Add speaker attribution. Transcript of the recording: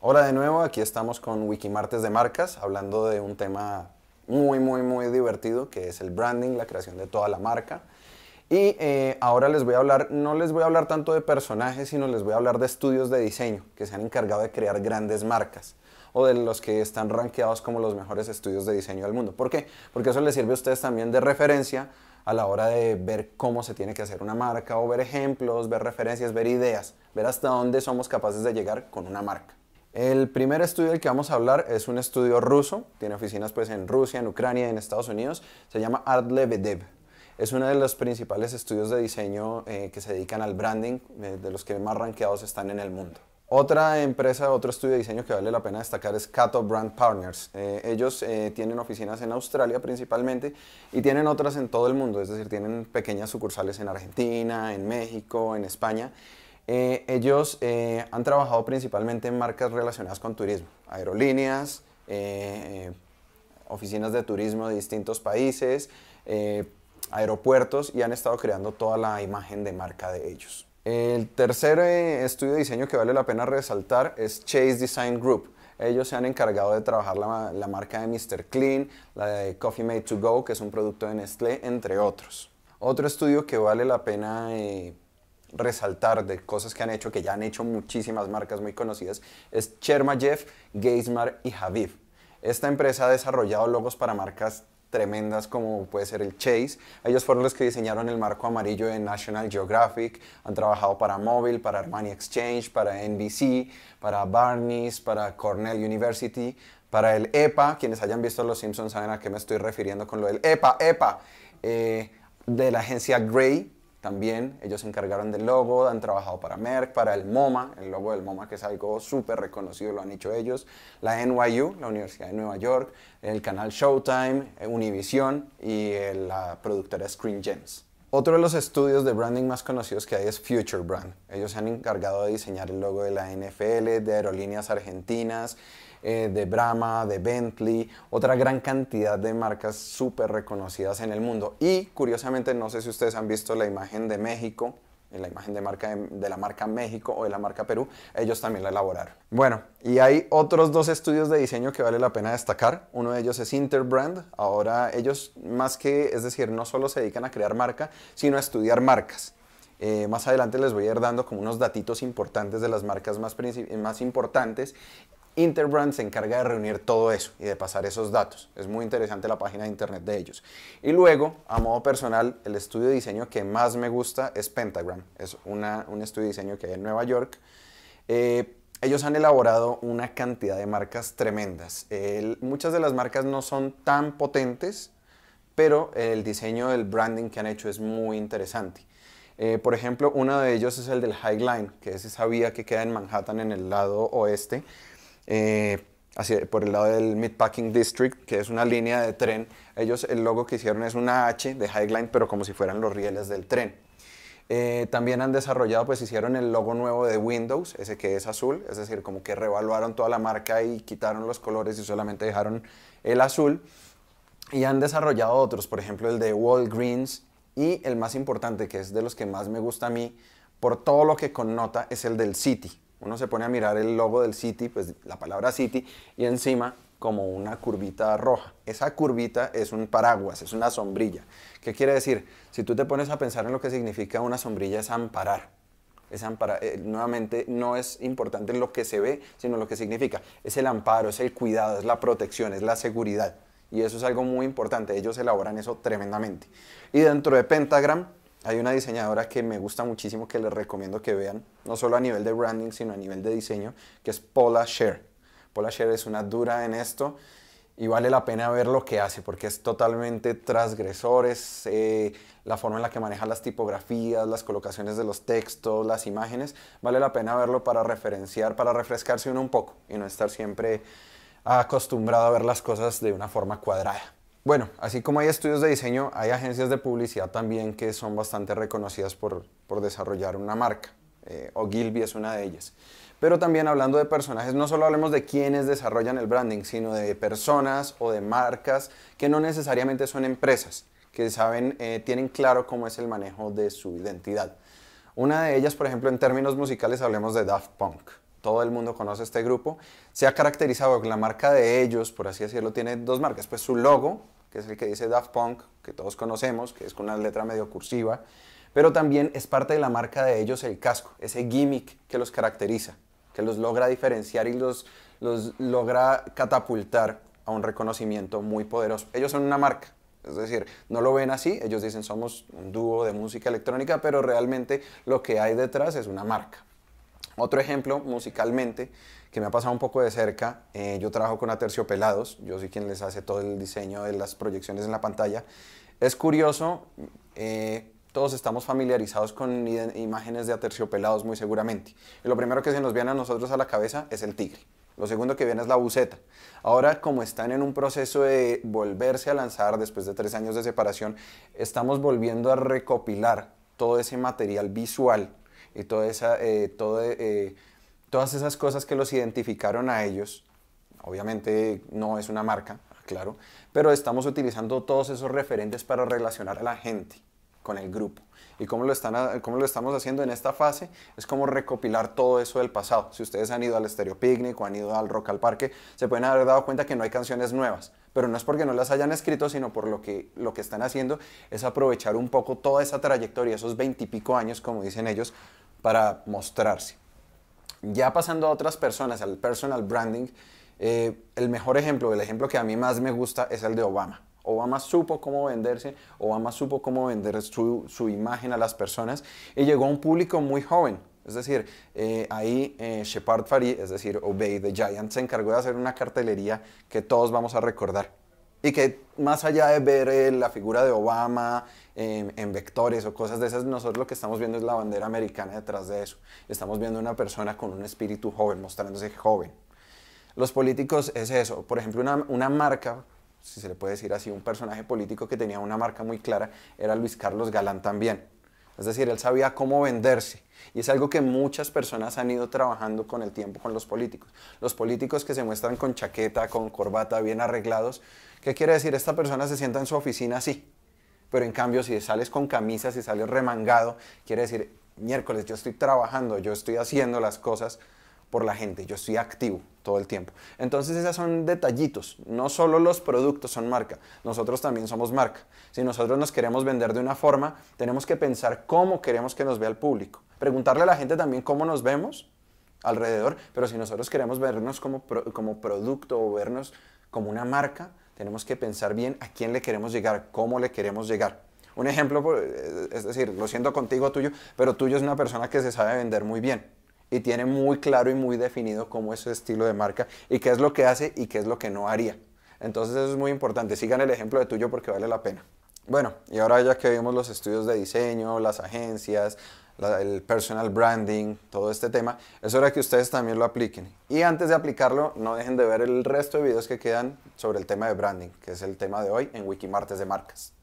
Speaker 1: Hola de nuevo, aquí estamos con Wikimartes de Marcas, hablando de un tema muy, muy, muy divertido, que es el branding, la creación de toda la marca. Y eh, ahora les voy a hablar, no les voy a hablar tanto de personajes, sino les voy a hablar de estudios de diseño que se han encargado de crear grandes marcas o de los que están rankeados como los mejores estudios de diseño del mundo. ¿Por qué? Porque eso les sirve a ustedes también de referencia a la hora de ver cómo se tiene que hacer una marca o ver ejemplos, ver referencias, ver ideas, ver hasta dónde somos capaces de llegar con una marca. El primer estudio del que vamos a hablar es un estudio ruso, tiene oficinas pues en Rusia, en Ucrania, en Estados Unidos, se llama Art es uno de los principales estudios de diseño eh, que se dedican al branding, eh, de los que más ranqueados están en el mundo. Otra empresa, otro estudio de diseño que vale la pena destacar es Cato Brand Partners. Eh, ellos eh, tienen oficinas en Australia principalmente y tienen otras en todo el mundo, es decir, tienen pequeñas sucursales en Argentina, en México, en España. Eh, ellos han trabajado principalmente en marcas relacionadas con turismo, aerolíneas, oficinas de turismo de distintos países, aeropuertos y han estado creando toda la imagen de marca de ellos. El tercer eh, estudio de diseño que vale la pena resaltar es Chase Design Group. Ellos se han encargado de trabajar la, marca de Mr. Clean, la de Coffee Made to Go, que es un producto de Nestlé, entre otros. Otro estudio que vale la pena eh, resaltar de cosas que han hecho, que ya han hecho muchísimas marcas muy conocidas, es Chermayev, Geismar y Javiv. Esta empresa ha desarrollado logos para marcas tremendas como puede ser el Chase. Ellos fueron los que diseñaron el marco amarillo en National Geographic, han trabajado para Mobile, para Armani Exchange, para NBC, para Barnes, para Cornell University, para el EPA. Quienes hayan visto Los Simpsons saben a qué me estoy refiriendo con lo del EPA, EPA, eh, de la agencia Gray, también. Ellos se encargaron del logo, han trabajado para Merck, para el MoMA, el logo del MoMA que es algo súper reconocido, lo han hecho ellos, la NYU, la Universidad de Nueva York, el canal Showtime, eh, Univision y eh, la productora Screen Gems. Otro de los estudios de branding más conocidos que hay es Future Brand. Ellos se han encargado de diseñar el logo de la NFL, de aerolíneas argentinas, eh, de Brahma, de Bentley, otra gran cantidad de marcas súper reconocidas en el mundo. Y curiosamente, no sé si ustedes han visto la imagen de México, en la imagen de, marca de, la marca México o de la marca Perú, ellos también la elaboraron. Bueno, y hay otros dos estudios de diseño que vale la pena destacar. Uno de ellos es Interbrand. Ahora ellos más que, es decir, no solo se dedican a crear marca, sino a estudiar marcas. Eh, más adelante les voy a ir dando como unos datitos importantes de las marcas más, más importantes Interbrand se encarga de reunir todo eso y de pasar esos datos. Es muy interesante la página de internet de ellos. Y luego, a modo personal, el estudio de diseño que más me gusta es Pentagram. Es un estudio de diseño que hay en Nueva York. Eh, ellos han elaborado una cantidad de marcas tremendas. muchas de las marcas no son tan potentes, pero el diseño del branding que han hecho es muy interesante. Eh, por ejemplo, uno de ellos es el del highline que es esa vía que queda en Manhattan en el lado oeste eh, por el lado del Midpacking District, que es una línea de tren. Ellos el logo que hicieron es una H de Highline, pero como si fueran los rieles del tren. Eh, también han desarrollado, pues hicieron el logo nuevo de Windows, ese que es azul, es decir, como que revaluaron toda la marca y quitaron los colores y solamente dejaron el azul. Y han desarrollado otros, por ejemplo el de Walgreens y el más importante, que es de los que más me gusta a mí, por todo lo que connota, es el del City. Uno se pone a mirar el logo del City, pues la palabra City, y encima como una curvita roja. Esa curvita es un paraguas, es una sombrilla. ¿Qué quiere decir? Si tú te pones a pensar en lo que significa una sombrilla es amparar. Es amparar. Eh, nuevamente, no es importante lo que se ve, sino lo que significa. Es el amparo, es el cuidado, es la protección, es la seguridad. Y eso es algo muy importante. Ellos elaboran eso tremendamente. Y dentro de Pentagram, hay una diseñadora que me gusta muchísimo que les recomiendo que vean, no solo a nivel de branding, sino a nivel de diseño, que es Paula share Paula share es una dura en esto y vale la pena ver lo que hace porque es totalmente transgresor, es eh, la forma en la que maneja las tipografías, las colocaciones de los textos, las imágenes, vale la pena verlo para referenciar, para refrescarse uno un poco y no estar siempre acostumbrado a ver las cosas de una forma cuadrada. Bueno, así como hay estudios de diseño, hay agencias de publicidad también que son bastante reconocidas por, desarrollar una marca. Eh, o es una de ellas. Pero también hablando de personajes, no solo hablemos de quienes desarrollan el branding, sino de personas o de marcas que no necesariamente son empresas, que eh, tienen claro cómo es el manejo de su identidad. Una de ellas, por ejemplo, en términos musicales, hablemos de Daft Punk todo el mundo conoce este grupo, se ha caracterizado que la marca de ellos, por así decirlo, tiene dos marcas. Pues su logo, que es el que dice Daft Punk, que todos conocemos, que es con una letra medio cursiva, pero también es parte de la marca de ellos el casco, ese gimmick que los caracteriza, que los logra diferenciar y los, los logra catapultar a un reconocimiento muy poderoso. Ellos son una marca, es decir, no lo ven así, ellos dicen somos un dúo de música electrónica, pero realmente lo que hay detrás es una marca. Otro ejemplo musicalmente que me ha pasado un poco de cerca, eh, yo trabajo con Aterciopelados, yo soy quien les hace todo el diseño de las proyecciones en la pantalla. Es curioso, eh, todos estamos familiarizados con imágenes de Aterciopelados muy seguramente. lo primero que se nos viene a nosotros a la cabeza es el tigre. Lo segundo que viene es la buceta. Ahora, como están en un proceso de volverse a lanzar después de tres años de separación, estamos volviendo a recopilar todo ese material visual y toda esa, eh, todo, eh, todas esas cosas que los identificaron a ellos. Obviamente no es una marca, claro, pero estamos utilizando todos esos referentes para relacionar a la gente con el grupo. ¿Y cómo lo, están, cómo lo estamos haciendo en esta fase? Es como recopilar todo eso del pasado. Si ustedes han ido al Stereo Picnic o han ido al Rock al Parque, se pueden haber dado cuenta que no hay canciones nuevas. Pero no es porque no las hayan escrito, sino por lo que, lo que están haciendo es aprovechar un poco toda esa trayectoria, esos veintipico años, como dicen ellos, para mostrarse. Ya pasando a otras personas, al personal branding, eh, el mejor ejemplo, el ejemplo que a mí más me gusta es el de Obama. Obama supo cómo venderse, Obama supo cómo vender su, su imagen a las personas y llegó a un público muy joven. Es decir, eh, ahí eh, Shepard Farid, es decir, Obey the Giant, se encargó de hacer una cartelería que todos vamos a recordar. Y que más allá de ver eh, la figura de Obama em, en vectores o cosas de esas, nosotros lo que estamos viendo es la bandera americana detrás de eso. Estamos viendo una persona con un espíritu joven, mostrándose joven. Los políticos es eso. Por ejemplo, una marca, si se le puede decir así, un personaje político que tenía una marca muy clara era Luis Carlos Galán también es decir, él sabía cómo venderse. Y es algo que muchas personas han ido trabajando con el tiempo con los políticos. Los políticos que se muestran con chaqueta, con corbata, bien arreglados. ¿Qué quiere decir? Esta persona se sienta en su oficina así. Pero en cambio, si sales con camisa, si sales remangado, quiere decir, miércoles, yo estoy trabajando, yo estoy haciendo las cosas por la gente, yo estoy activo todo el tiempo. Entonces esos son detallitos, no solo los productos son marca, nosotros también somos marca. Si nosotros nos queremos vender de una forma, tenemos que pensar cómo queremos que nos vea el público. Preguntarle a la gente también cómo nos vemos alrededor, pero si nosotros queremos vernos como, como producto o vernos como una marca, tenemos que pensar bien a quién le queremos llegar, cómo le queremos llegar. Un ejemplo, pues, es decir, lo siento contigo tuyo, pero tuyo es una persona que se sabe vender muy bien y tiene muy claro y muy definido cómo es su estilo de marca y qué es lo que hace y qué es lo que no haría. Entonces eso es muy importante. Sigan el ejemplo de tuyo porque vale la pena. Bueno, y ahora ya que vimos los estudios de diseño, las agencias, el personal branding, todo este tema, es hora que ustedes también lo apliquen. Y antes de aplicarlo, no dejen de ver el resto de videos que quedan sobre el tema de branding, que es el tema de hoy en Wikimartes de Marcas.